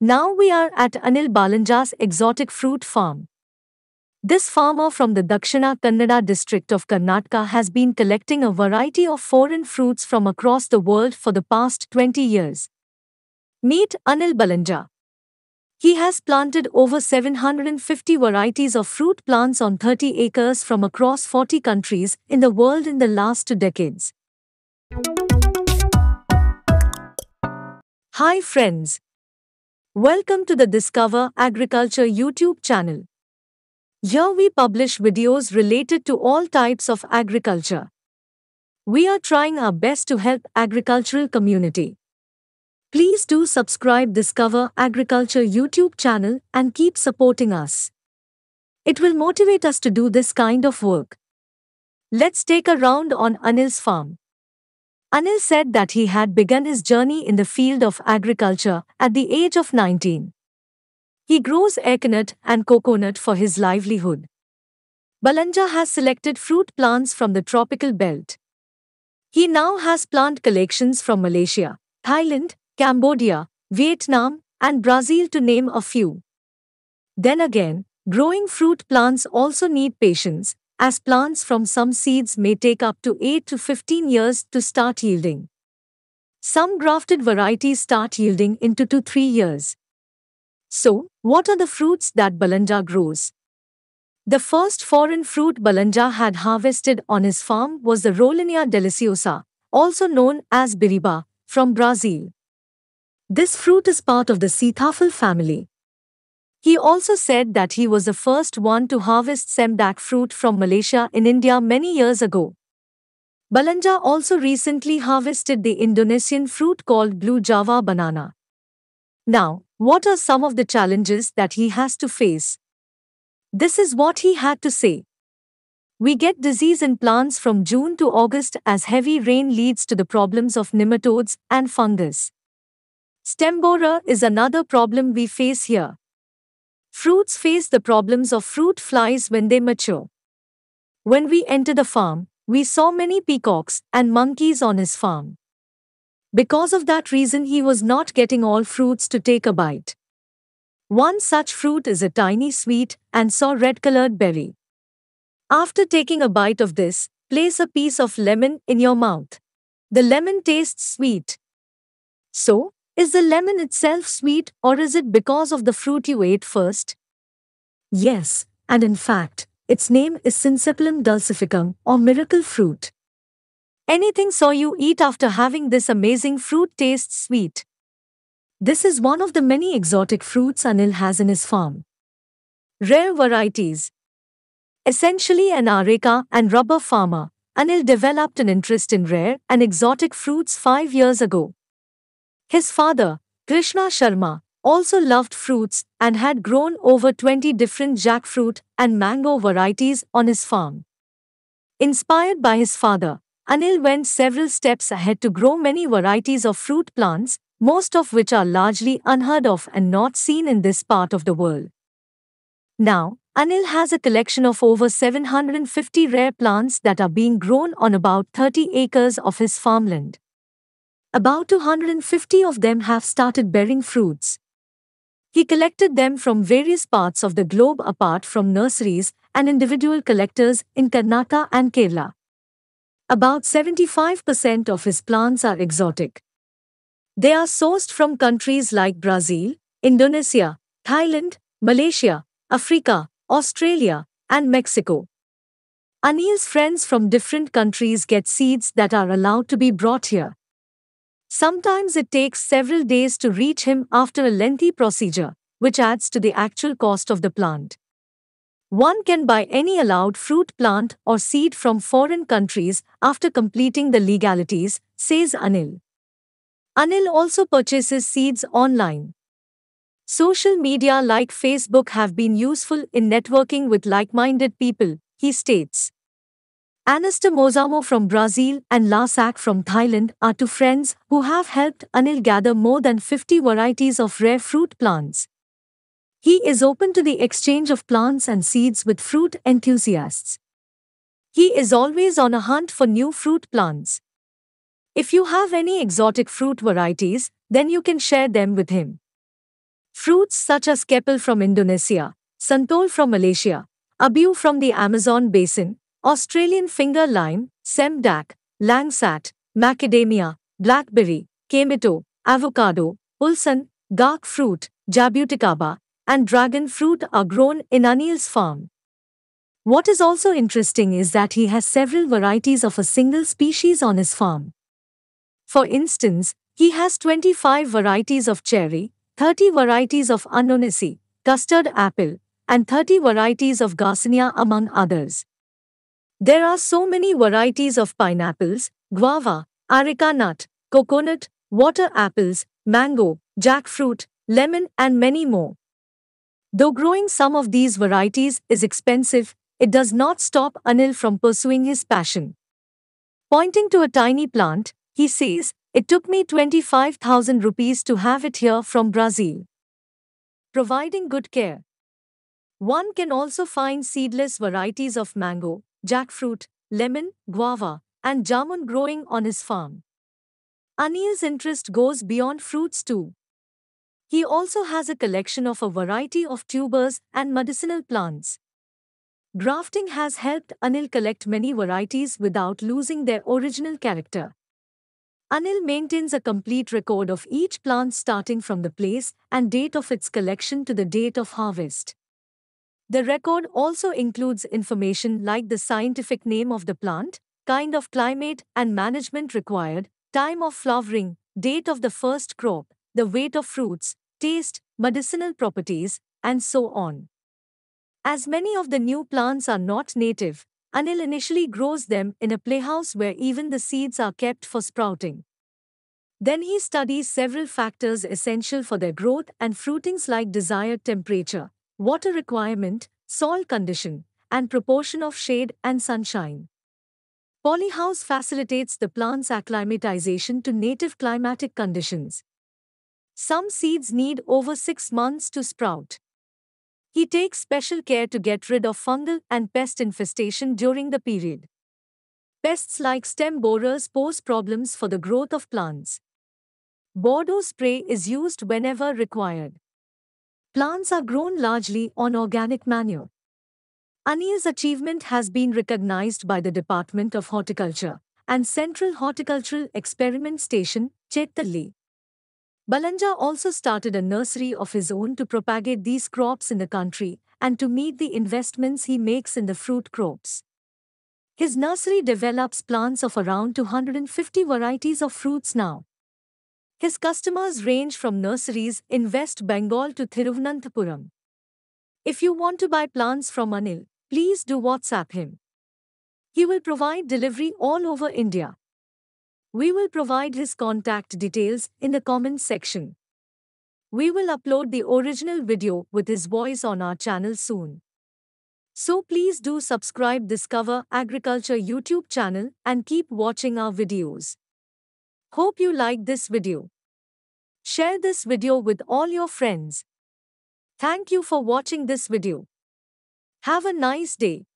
Now we are at Anil Balanja's exotic fruit farm. This farmer from the Dakshina Kannada district of Karnataka has been collecting a variety of foreign fruits from across the world for the past 20 years. Meet Anil Balanja. He has planted over 750 varieties of fruit plants on 30 acres from across 40 countries in the world in the last two decades. Hi friends. Welcome to the Discover Agriculture YouTube channel. Here we publish videos related to all types of agriculture. We are trying our best to help agricultural community. Please do subscribe Discover Agriculture YouTube channel and keep supporting us. It will motivate us to do this kind of work. Let's take a round on Anil's farm. Anil said that he had begun his journey in the field of agriculture at the age of 19. He grows aircanut and coconut for his livelihood. Balanja has selected fruit plants from the tropical belt. He now has plant collections from Malaysia, Thailand, Cambodia, Vietnam, and Brazil to name a few. Then again, growing fruit plants also need patience, as plants from some seeds may take up to 8 to 15 years to start yielding. Some grafted varieties start yielding in 2 to 3 years. So, what are the fruits that Balanja grows? The first foreign fruit Balanja had harvested on his farm was the Rolinia deliciosa, also known as biriba, from Brazil. This fruit is part of the Sitafel family. He also said that he was the first one to harvest semdak fruit from Malaysia in India many years ago. Balanja also recently harvested the Indonesian fruit called blue java banana. Now, what are some of the challenges that he has to face? This is what he had to say. We get disease in plants from June to August as heavy rain leads to the problems of nematodes and fungus. Stem borer is another problem we face here. Fruits face the problems of fruit flies when they mature. When we entered the farm, we saw many peacocks and monkeys on his farm. Because of that reason, he was not getting all fruits to take a bite. One such fruit is a tiny sweet and saw red colored berry. After taking a bite of this, place a piece of lemon in your mouth. The lemon tastes sweet. So, is the lemon itself sweet or is it because of the fruit you ate first? Yes, and in fact, its name is Synsepulum dulcificum or miracle fruit. Anything so you eat after having this amazing fruit tastes sweet. This is one of the many exotic fruits Anil has in his farm. Rare varieties. Essentially an areca and rubber farmer, Anil developed an interest in rare and exotic fruits five years ago. His father, Krishna Sharma, also loved fruits and had grown over 20 different jackfruit and mango varieties on his farm. Inspired by his father, Anil went several steps ahead to grow many varieties of fruit plants, most of which are largely unheard of and not seen in this part of the world. Now, Anil has a collection of over 750 rare plants that are being grown on about 30 acres of his farmland. About 250 of them have started bearing fruits. He collected them from various parts of the globe apart from nurseries and individual collectors in Karnataka and Kerala. About 75% of his plants are exotic. They are sourced from countries like Brazil, Indonesia, Thailand, Malaysia, Africa, Australia, and Mexico. Anil's friends from different countries get seeds that are allowed to be brought here, Sometimes it takes several days to reach him after a lengthy procedure, which adds to the actual cost of the plant. One can buy any allowed fruit plant or seed from foreign countries after completing the legalities, says Anil. Anil also purchases seeds online. Social media like Facebook have been useful in networking with like minded people, he states. Anister Mozamo from Brazil and Lasak from Thailand are two friends who have helped Anil gather more than 50 varieties of rare fruit plants. He is open to the exchange of plants and seeds with fruit enthusiasts. He is always on a hunt for new fruit plants. If you have any exotic fruit varieties, then you can share them with him. Fruits such as kepel from Indonesia, santol from Malaysia, abu from the Amazon basin, Australian finger lime, semdak, langsat, macadamia, blackberry, Kemito, avocado, ulsan, Gark fruit, jabuticaba, and dragon fruit are grown in Anil's farm. What is also interesting is that he has several varieties of a single species on his farm. For instance, he has 25 varieties of cherry, 30 varieties of anonisi, custard apple, and 30 varieties of garcinia among others. There are so many varieties of pineapples, guava, arica nut, coconut, water apples, mango, jackfruit, lemon and many more. Though growing some of these varieties is expensive, it does not stop Anil from pursuing his passion. Pointing to a tiny plant, he says, It took me 25,000 rupees to have it here from Brazil. Providing good care. One can also find seedless varieties of mango, jackfruit, lemon, guava, and jamun growing on his farm. Anil's interest goes beyond fruits too. He also has a collection of a variety of tubers and medicinal plants. Grafting has helped Anil collect many varieties without losing their original character. Anil maintains a complete record of each plant starting from the place and date of its collection to the date of harvest. The record also includes information like the scientific name of the plant, kind of climate and management required, time of flowering, date of the first crop, the weight of fruits, taste, medicinal properties, and so on. As many of the new plants are not native, Anil initially grows them in a playhouse where even the seeds are kept for sprouting. Then he studies several factors essential for their growth and fruitings like desired temperature, water requirement, soil condition, and proportion of shade and sunshine. Polyhouse facilitates the plant's acclimatization to native climatic conditions. Some seeds need over 6 months to sprout. He takes special care to get rid of fungal and pest infestation during the period. Pests like stem borers pose problems for the growth of plants. Bordeaux spray is used whenever required plants are grown largely on organic manure. Anil's achievement has been recognized by the Department of Horticulture and Central Horticultural Experiment Station, Chetalli. Balanja also started a nursery of his own to propagate these crops in the country and to meet the investments he makes in the fruit crops. His nursery develops plants of around 250 varieties of fruits now. His customers range from nurseries in West Bengal to Thiruvananthapuram. If you want to buy plants from Anil, please do WhatsApp him. He will provide delivery all over India. We will provide his contact details in the comments section. We will upload the original video with his voice on our channel soon. So please do subscribe Discover Agriculture YouTube channel and keep watching our videos. Hope you like this video. Share this video with all your friends. Thank you for watching this video. Have a nice day.